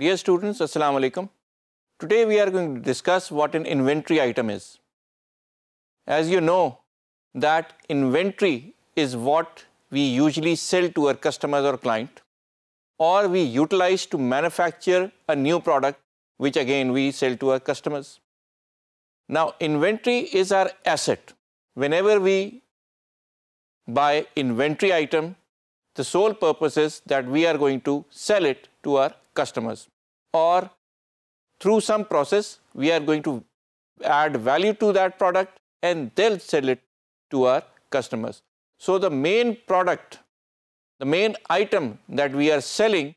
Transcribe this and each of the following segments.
Dear students, Assalamu alaikum. Today we are going to discuss what an inventory item is. As you know that inventory is what we usually sell to our customers or client or we utilize to manufacture a new product which again we sell to our customers. Now inventory is our asset. Whenever we buy inventory item, the sole purpose is that we are going to sell it to our customers or through some process we are going to add value to that product and they'll sell it to our customers. So the main product, the main item that we are selling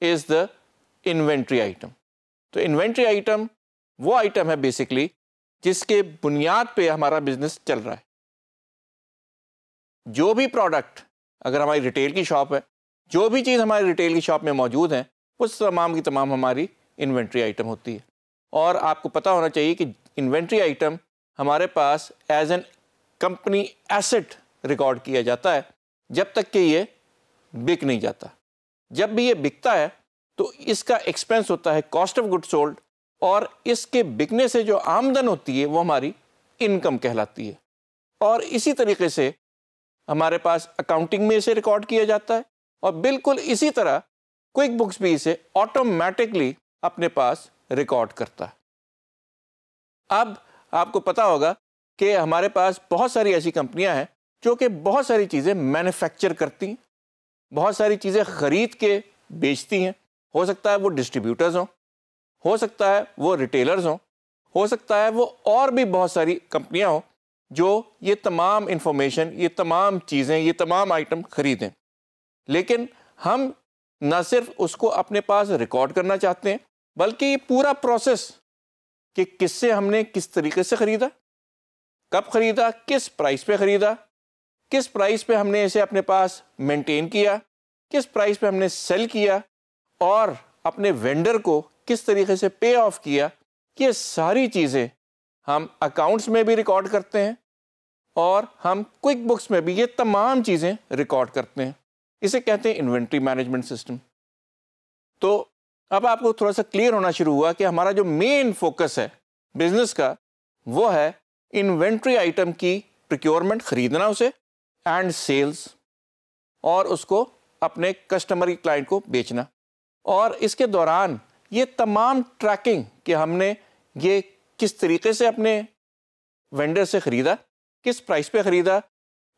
is the inventory item so inventory item wo item hai basically jiske buniyad pe hamara business chal raha hai jo bhi product agar hamari retail ki shop hai jo bhi cheez hamari retail ki shop mein maujood hai उस तमाम की तमाम हमारी inventory item होती है और आपको पता होना चाहिए कि इन्वेंट्री आइटम हमारे पास as an company asset record किया जाता है जब तक कि ये बिक नहीं जाता जब भी ये बिकता है तो इसका एक्सपेंस होता है कॉस्ट ऑफ गुड सोल्ड और इसके बिकने से जो आमदन होती है वो हमारी इनकम कहलाती है और इसी तरीके से हमारे पास अकाउंटिंग में इसे रिकॉर्ड किया जाता है और बिल्कुल इसी तरह क्विक बुक्स भी इसे ऑटोमेटिकली अपने पास रिकॉर्ड करता है अब आपको पता होगा कि हमारे पास बहुत सारी ऐसी कंपनियां हैं जो कि बहुत सारी चीज़ें मैन्युफैक्चर करती हैं बहुत सारी चीज़ें ख़रीद के बेचती हैं हो सकता है वो डिस्ट्रीब्यूटर्स हों हो सकता है वो रिटेलर्स हों हो सकता है वो और भी बहुत सारी कंपनियां हों जो ये तमाम इन्फॉर्मेशन ये तमाम चीज़ें ये तमाम आइटम ख़रीदें लेकिन हम न सिर्फ उसको अपने पास रिकॉर्ड करना चाहते हैं बल्कि ये पूरा प्रोसेस कि किससे हमने किस तरीके से ख़रीदा कब ख़रीदा किस प्राइस पे ख़रीदा किस प्राइस पे हमने इसे अपने पास मेंटेन किया किस प्राइस पे हमने सेल किया और अपने वेंडर को किस तरीके से पे ऑफ किया ये सारी चीज़ें हम अकाउंट्स में भी रिकॉर्ड करते हैं और हम क्विक बुक्स में भी ये तमाम चीज़ें रिकॉर्ड करते हैं इसे कहते हैं इन्वेंट्री मैनेजमेंट सिस्टम तो अब आपको थोड़ा सा क्लियर होना शुरू हुआ कि हमारा जो मेन फोकस है बिजनेस का वो है इन्वेंट्री आइटम की प्रिक्योरमेंट खरीदना उसे एंड सेल्स और उसको अपने कस्टमर की क्लाइंट को बेचना और इसके दौरान ये तमाम ट्रैकिंग कि हमने ये किस तरीके से अपने वेंडर से ख़रीदा किस प्राइस पे ख़रीदा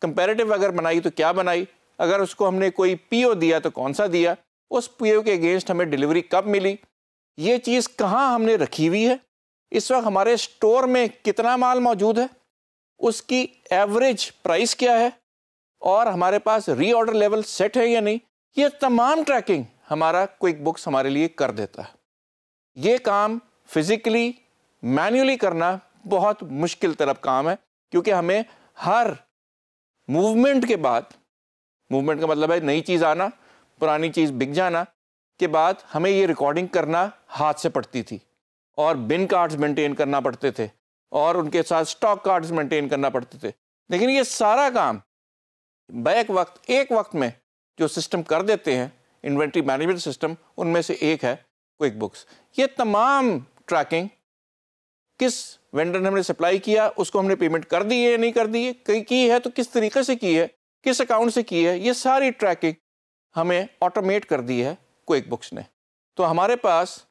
कंपेरेटिव अगर बनाई तो क्या बनाई अगर उसको हमने कोई पीओ दिया तो कौन सा दिया उस पीओ के अगेंस्ट हमें डिलीवरी कब मिली ये चीज़ कहाँ हमने रखी हुई है इस वक्त हमारे स्टोर में कितना माल मौजूद है उसकी एवरेज प्राइस क्या है और हमारे पास रीऑर्डर लेवल सेट है या नहीं ये तमाम ट्रैकिंग हमारा क्विक बुक्स हमारे लिए कर देता है ये काम फिज़िकली मैन्युअली करना बहुत मुश्किल तरफ काम है क्योंकि हमें हर मूवमेंट के बाद मूवमेंट का मतलब है नई चीज़ आना पुरानी चीज़ बिक जाना के बाद हमें ये रिकॉर्डिंग करना हाथ से पड़ती थी और बिन कार्ड्स मेंटेन करना पड़ते थे और उनके साथ स्टॉक कार्ड्स मेंटेन करना पड़ते थे लेकिन ये सारा काम बैक वक्त एक वक्त में जो सिस्टम कर देते हैं इन्वेंट्री मैनेजमेंट सिस्टम उनमें से एक है क्विक बुक्स ये तमाम ट्रैकिंग किस वेंडर ने हमने सप्लाई किया उसको हमने पेमेंट कर दी है या नहीं कर दी है की है तो किस तरीके से की है किस अकाउंट से की है ये सारी ट्रैकिंग हमें ऑटोमेट कर दी है क्विक बुक्स ने तो हमारे पास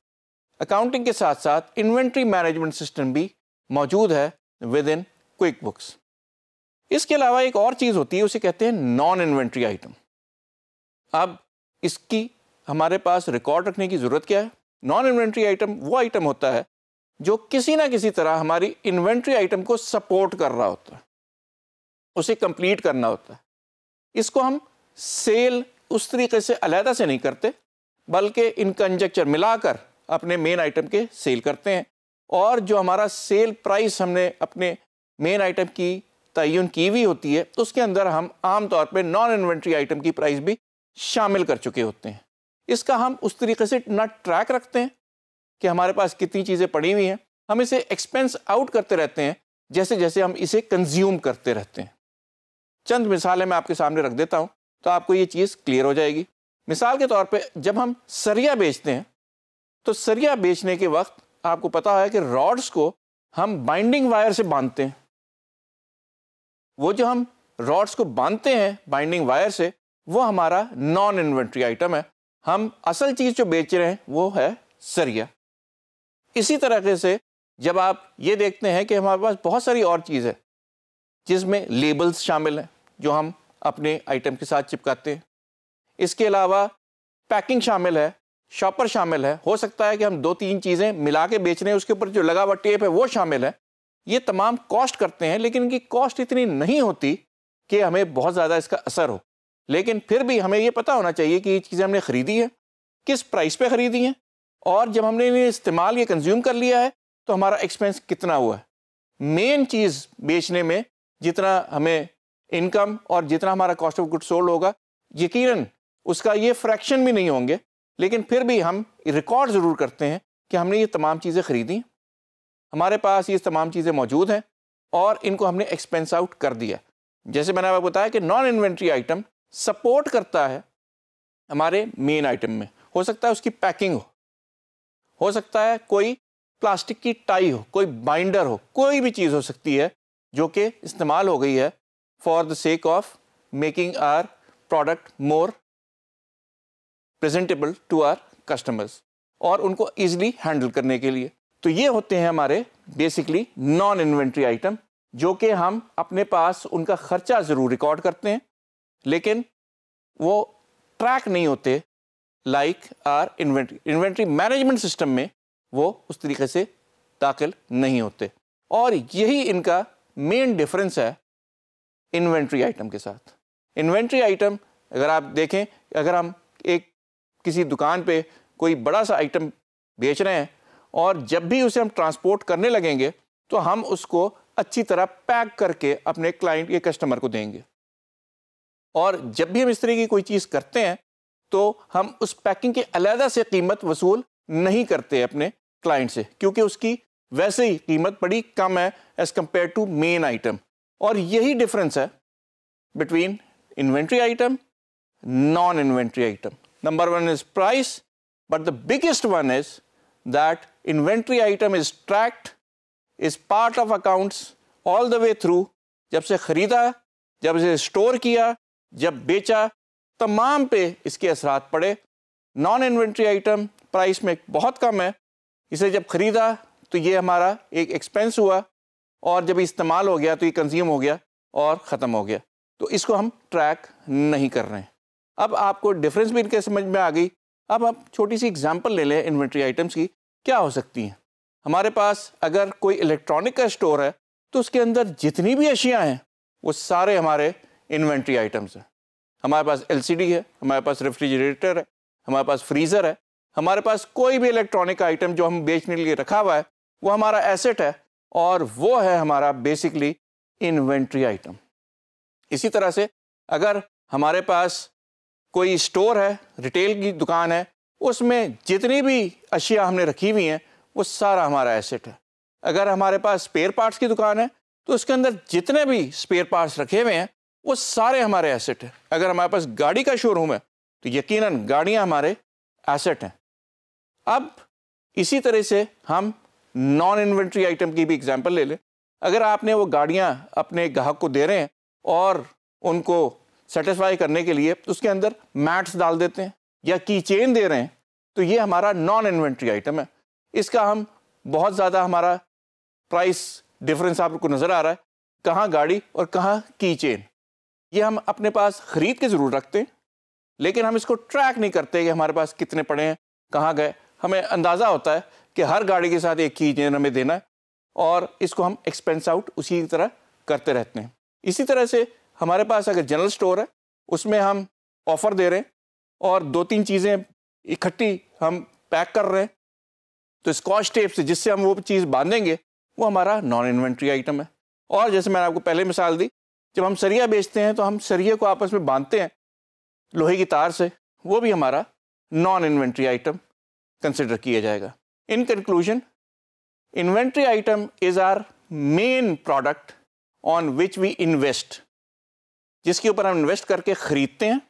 अकाउंटिंग के साथ साथ इन्वेंट्री मैनेजमेंट सिस्टम भी मौजूद है विद इन क्विक बुक्स इसके अलावा एक और चीज़ होती है उसे कहते हैं नॉन इन्वेंट्री आइटम अब इसकी हमारे पास रिकॉर्ड रखने की ज़रूरत क्या है नॉन इन्वेंट्री आइटम वो आइटम होता है जो किसी ना किसी तरह हमारी इन्वेंट्री आइटम को सपोर्ट कर रहा होता है उसे कंप्लीट करना होता है इसको हम सेल उस तरीके से अलहदा से नहीं करते बल्कि इन कंजक्चर मिलाकर अपने मेन आइटम के सेल करते हैं और जो हमारा सेल प्राइस हमने अपने मेन आइटम की तयन की हुई होती है तो उसके अंदर हम आम तौर पे नॉन इन्वेंट्री आइटम की प्राइस भी शामिल कर चुके होते हैं इसका हम उस तरीके से ना ट्रैक रखते हैं कि हमारे पास कितनी चीज़ें पड़ी हुई हैं हम इसे एक्सपेंस आउट करते रहते हैं जैसे जैसे हम इसे कंज्यूम करते रहते हैं चंद मिसालें मैं आपके सामने रख देता हूँ तो आपको ये चीज़ क्लियर हो जाएगी मिसाल के तौर पे जब हम सरिया बेचते हैं तो सरिया बेचने के वक्त आपको पता है कि रॉड्स को हम बाइंडिंग वायर से बांधते हैं वो जो हम रॉड्स को बांधते हैं बाइंडिंग वायर से वो हमारा नॉन इन्वेंट्री आइटम है हम असल चीज़ जो बेच रहे हैं वो है सरिया इसी तरीके से जब आप ये देखते हैं कि हमारे पास बहुत सारी और चीज़ है जिसमें लेबल्स शामिल हैं जो हम अपने आइटम के साथ चिपकाते हैं इसके अलावा पैकिंग शामिल है शॉपर शामिल है हो सकता है कि हम दो तीन चीज़ें मिला के बेच रहे हैं उसके ऊपर जो लगा हुआ टेप है वो शामिल है ये तमाम कॉस्ट करते हैं लेकिन इनकी कॉस्ट इतनी नहीं होती कि हमें बहुत ज़्यादा इसका असर हो लेकिन फिर भी हमें ये पता होना चाहिए कि ये चीज़ें हमने ख़रीदी हैं किस प्राइस पर ख़रीदी हैं और जब हमने इन्हें इस्तेमाल या कंज्यूम कर लिया है तो हमारा एक्सपेंस कितना हुआ है मेन चीज़ बेचने में जितना हमें इनकम और जितना हमारा कॉस्ट ऑफ गुड सोल्ड होगा यकीनन उसका ये फ्रैक्शन भी नहीं होंगे लेकिन फिर भी हम रिकॉर्ड ज़रूर करते हैं कि हमने ये तमाम चीज़ें ख़रीदी हमारे पास ये तमाम चीज़ें मौजूद हैं और इनको हमने एक्सपेंस आउट कर दिया जैसे मैंने आपको बताया कि नॉन इन्वेंट्री आइटम सपोर्ट करता है हमारे मेन आइटम में हो सकता है उसकी पैकिंग हो हो सकता है कोई प्लास्टिक की टाई हो कोई बाइंडर हो कोई भी चीज़ हो सकती है जो कि इस्तेमाल हो गई है for the sake of making our product more presentable to our customers और उनको easily हैंडल करने के लिए तो ये होते हैं हमारे बेसिकली नॉन इन्वेंट्री आइटम जो कि हम अपने पास उनका खर्चा ज़रूर रिकॉर्ड करते हैं लेकिन वो ट्रैक नहीं होते like our inventory inventory management system में वो उस तरीके से दाखिल नहीं होते और यही इनका मेन डिफरेंस है इन्वेंट्री आइटम के साथ इन्वेंट्री आइटम अगर आप देखें अगर हम एक किसी दुकान पे कोई बड़ा सा आइटम बेच रहे हैं और जब भी उसे हम ट्रांसपोर्ट करने लगेंगे तो हम उसको अच्छी तरह पैक करके अपने क्लाइंट या कस्टमर को देंगे और जब भी हम इस तरह की कोई चीज़ करते हैं तो हम उस पैकिंग के अलहदा से कीमत वसूल नहीं करते अपने क्लाइंट से क्योंकि उसकी वैसे ही कीमत बड़ी कम है as compared to main item और यही डिफरेंस है between inventory item non inventory item number one is price but the biggest one is that inventory item is tracked is part of accounts all the way through जब से ख़रीदा जब इसे store किया जब बेचा तमाम पे इसके असरात पड़े नॉन इन्वेंट्री आइटम प्राइस में बहुत कम है इसे जब ख़रीदा तो ये हमारा एक एक्सपेंस हुआ और जब इस्तेमाल हो गया तो ये कंज्यूम हो गया और ख़त्म हो गया तो इसको हम ट्रैक नहीं कर रहे हैं अब आपको डिफरेंस भी इनके समझ में आ गई अब आप छोटी सी एग्जांपल ले लें इन्वेंट्री आइटम्स की क्या हो सकती हैं हमारे पास अगर कोई इलेक्ट्रॉनिक का स्टोर है तो उसके अंदर जितनी भी अशियाँ हैं वो सारे हमारे इन्वेंट्री आइटम्स हैं हमारे पास एलसीडी है हमारे पास रेफ्रिजरेटर है हमारे पास फ्रीज़र है हमारे पास कोई भी इलेक्ट्रॉनिक आइटम जो हम बेचने के लिए रखा हुआ है वो हमारा एसेट है और वो है हमारा बेसिकली इन्वेंट्री आइटम इसी तरह से अगर हमारे पास कोई स्टोर है रिटेल की दुकान है उसमें जितनी भी अशिया हमने रखी हुई हैं वो सारा हमारा एसेट है अगर हमारे पास स्पेयर पार्ट्स की दुकान है तो उसके अंदर जितने भी स्पेयर पार्ट्स रखे हुए हैं वो सारे हमारे एसेट हैं अगर हमारे पास गाड़ी का शोरूम है तो यकीनन गाड़ियाँ हमारे एसेट हैं अब इसी तरह से हम नॉन इन्वेंट्री आइटम की भी एग्जाम्पल ले लें अगर आपने वो गाड़ियाँ अपने ग्राहक को दे रहे हैं और उनको सेटिस्फाई करने के लिए तो उसके अंदर मैट्स डाल देते हैं या की चेन दे रहे हैं तो ये हमारा नॉन इन्वेंट्री आइटम है इसका हम बहुत ज़्यादा हमारा प्राइस डिफरेंस आपको नज़र आ रहा है कहाँ गाड़ी और कहाँ की चेन ये हम अपने पास ख़रीद के ज़रूर रखते हैं लेकिन हम इसको ट्रैक नहीं करते कि हमारे पास कितने पड़े हैं कहाँ गए हमें अंदाज़ा होता है कि हर गाड़ी के साथ एक की इंजन हमें देना है और इसको हम एक्सपेंस आउट उसी तरह करते रहते हैं इसी तरह से हमारे पास अगर जनरल स्टोर है उसमें हम ऑफ़र दे रहे हैं और दो तीन चीज़ें इकट्ठी हम पैक कर रहे हैं तो स्कॉच टेप से जिससे हम वो चीज़ बांधेंगे वो हमारा नॉन इन्वेंट्री आइटम है और जैसे मैंने आपको पहले मिसाल दी जब हम सरिया बेचते हैं तो हम सरिया को आपस में बांधते हैं लोहे की तार से वो भी हमारा नॉन इन्वेंट्री आइटम कंसिडर किया जाएगा In conclusion, inventory item is our main product on which we invest. जिसके ऊपर हम इन्वेस्ट करके खरीदते हैं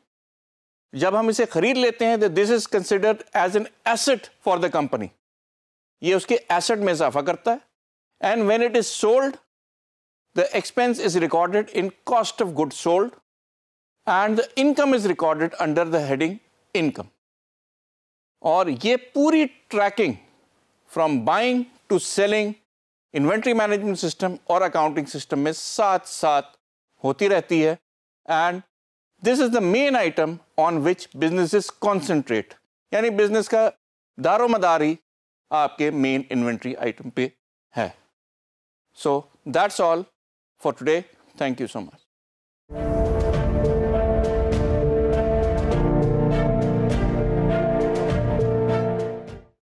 जब हम इसे खरीद लेते हैं तो this is considered as an asset for the company ये उसके एसेट में इजाफा करता है and when it is sold the expense is recorded in cost of good sold and the income is recorded under the heading income और ये पूरी tracking from buying to selling inventory management system और accounting system में साथ साथ होती रहती है and this is the main item on which business is concentrate यानी बिजनेस का ही आपके मेन इन्वेंट्री आइटम पे है so that's all for today thank you so much